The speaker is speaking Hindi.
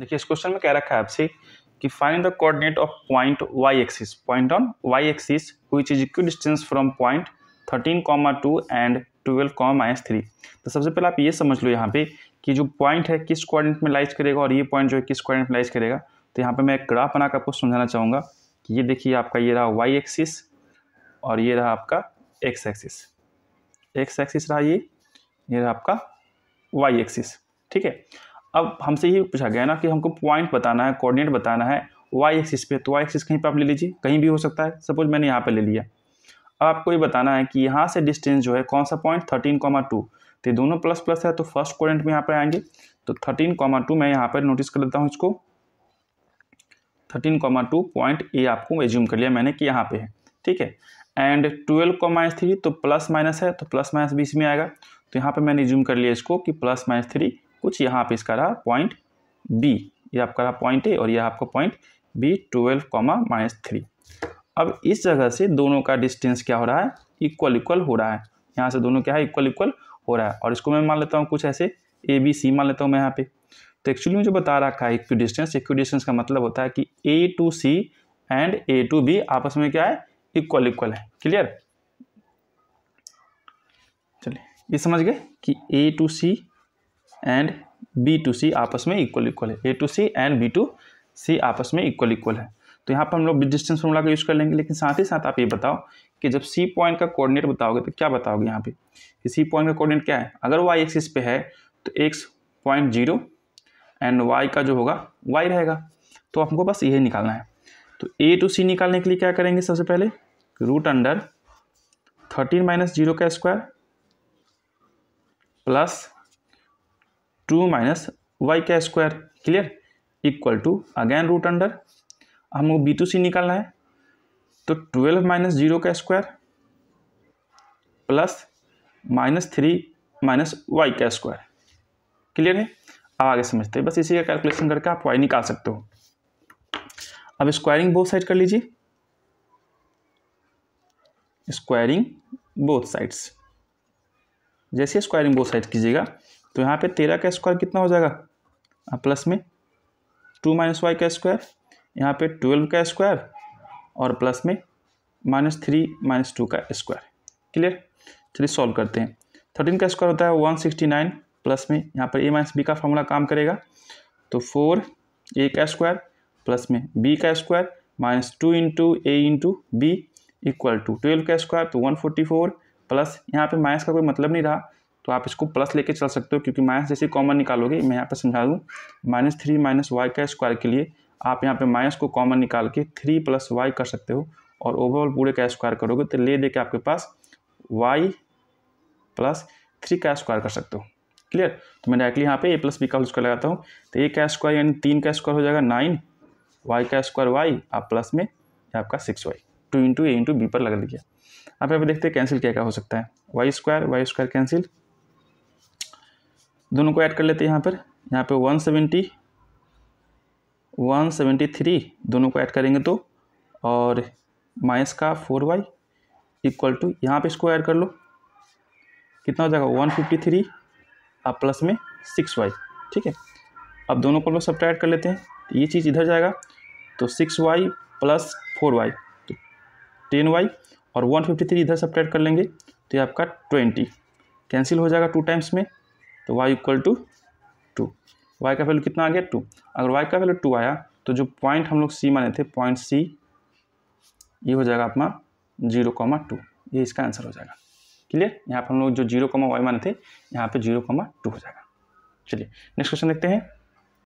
देखिए इस क्वेश्चन में क्या रखा है आपसे कि find the coordinate of point Y axis point on Y axis which is equidistant from point thirteen comma two and twelve comma minus three तो सबसे पहले आप ये समझ लो यहाँ पे कि जो पॉइंट है किस कोऑर्डिनेट में लाइज करेगा और ये पॉइंट जो है किस कोऑर्डिनेट में लाइज करेगा तो यहाँ पे मैं एक ग्राफ बनाकर आपको समझाना चाहूँगा कि ये देखिए आपका ये रहा वाई एक्सिस और ये रहा आपका एक्स एक्सिस एक्स एक्सिस रहा ये ये रहा आपका वाई एक्सिस ठीक है अब हमसे ये पूछा गया ना कि हमको पॉइंट बताना है कोऑर्डिनेट बताना है वाई एक्सिस पे तो वाई एक्सिस कहीं पर आप ले लीजिए कहीं भी हो सकता है सपोज मैंने यहाँ पर ले लिया अब आपको ये बताना है कि यहाँ से डिस्टेंस जो है कौन सा पॉइंट थर्टीन कॉमा टू तो ये दोनों प्लस प्लस है तो फर्स्ट कोऑर्डिनेट में यहाँ पर आएंगे तो थर्टीन कॉमा टू मैं यहाँ पर नोटिस कर लेता हूँ इसको thirteen comma two point A आपको एज्यूम कर लिया मैंने कि यहाँ पे है ठीक है एंड ट्वेल्व को माइनस थ्री तो प्लस माइनस है तो प्लस माइनस बीस में आएगा तो यहाँ पे मैंने एज्यूम कर लिया इसको कि प्लस माइनस थ्री कुछ यहाँ पे इसका रहा पॉइंट बी ये आपका रहा पॉइंट ए और यह आपका point B twelve comma minus three अब इस जगह से दोनों का डिस्टेंस क्या हो रहा है इक्वल इक्वल हो रहा है यहाँ से दोनों क्या है इक्वल इक्वल हो रहा है और इसको मैं मान लेता हूँ कुछ ऐसे ए बी सी मान लेता हूँ मैं यहाँ पे तो एक्चुअली मुझे बता रखा है इक्वी डिस्टेंस इक्वी डिस्टेंस का मतलब होता है कि A to C and A to B आपस में क्या है इक्वल इक्वल है क्लियर चलिए ये समझ गए कि A to C and B to C आपस में इक्वल इक्वल है A to C and B to C आपस में इक्वल इक्वल है तो यहाँ पर हम लोग डिस्टेंस फॉर्मूला का यूज़ कर लेंगे लेकिन साथ ही साथ आप ये बताओ कि जब सी पॉइंट का कोऑर्डिनेट बताओगे तो क्या बताओगे यहाँ पे कि सी पॉइंट का कोऑर्डिनेट क्या है अगर वाई एक्सिस पे है तो X point zero and Y का जो होगा वाई रहेगा तो हमको बस यही निकालना है तो ए टू सी निकालने के लिए क्या करेंगे सबसे पहले root under thirteen minus zero का square plus two minus Y का square clear equal to again root under हमको बी टू सी निकालना है तो ट्वेल्व माइनस जीरो का square plus minus three minus Y का स्क्वायर क्लियर है अब आगे समझते हैं बस इसी का कैलकुलेशन करके आप वाई निकाल सकते हो अब स्क्वायरिंग बोथ साइड कर लीजिए स्क्वायरिंग बोथ साइड्स जैसे स्क्वायरिंग बोथ साइड कीजिएगा तो यहाँ पे तेरह का स्क्वायर कितना हो जाएगा प्लस हाँ, में टू माइनस वाई का स्क्वायर यहाँ पे ट्वेल्व का स्क्वायर और प्लस में माइनस थ्री माइनस टू का स्क्वायर क्लियर चलिए सॉल्व करते हैं थर्टीन का स्क्वायर होता है वन सिक्सटी नाइन प्लस में यहाँ पर ए माइनस बी का फॉर्मूला काम करेगा तो फोर ए का स्क्वायर प्लस में बी का square minus two into A into B equal to twelve का स्क्वायर तो वन फोर्टी फोर प्लस यहाँ पे माइनस का कोई मतलब नहीं रहा तो आप इसको प्लस लेके चल सकते हो क्योंकि माइनस जैसे कॉमन निकालोगे मैं यहाँ पर समझा दूँ माइनस थ्री माइनस वाई का स्क्वायर के लिए आप यहाँ पे माइनस को कॉमन निकाल के थ्री प्लस वाई कर सकते हो और ओवरऑल पूरे का स्क्वायर करोगे तो ले दे के आपके पास वाई प्लस थ्री का स्क्वायर कर सकते हो क्लियर तो मैं डायरेक्टली यहाँ पे ए प्लस बी का स्क्वायर लगाता हूँ तो ए का स्क्वायर यानी तीन का स्क्वायर हो जाएगा नाइन वाई का स्क्वायर वाई आप प्लस में आपका six Y two into A into B पर लगा लीजिए आप यहाँ पे देखते हैं कैंसिल क्या क्या हो सकता है Y square Y square cancel दोनों को ऐड कर लेते हैं यहाँ पर यहाँ पे 170 173 दोनों को ऐड करेंगे तो और माइनस का फोर वाई इक्वल टू यहाँ पर इसको ऐड कर लो कितना हो जाएगा 153 और प्लस में सिक्स वाई ठीक है अब दोनों को लोग सब कर लेते हैं तो ये चीज़ इधर जाएगा तो six Y plus four Y तो टेन वाई और वन फिफ्टी थ्री इधर सब कर लेंगे तो ये आपका ट्वेंटी कैंसिल हो जाएगा टू टाइम्स में तो Y equal to two Y का वैल्यू कितना आ गया टू अगर वाई का वैल्यू टू आया तो जो पॉइंट हम लोग सी माने थे पॉइंट सी ये हो जाएगा अपना जीरो कॉमा टू ये इसका आंसर हो जाएगा क्लियर यहाँ पर हम लोग जो जीरो कॉमा वाई माने थे यहाँ पे जीरो कॉमा टू हो जाएगा चलिए नेक्स्ट क्वेश्चन देखते हैं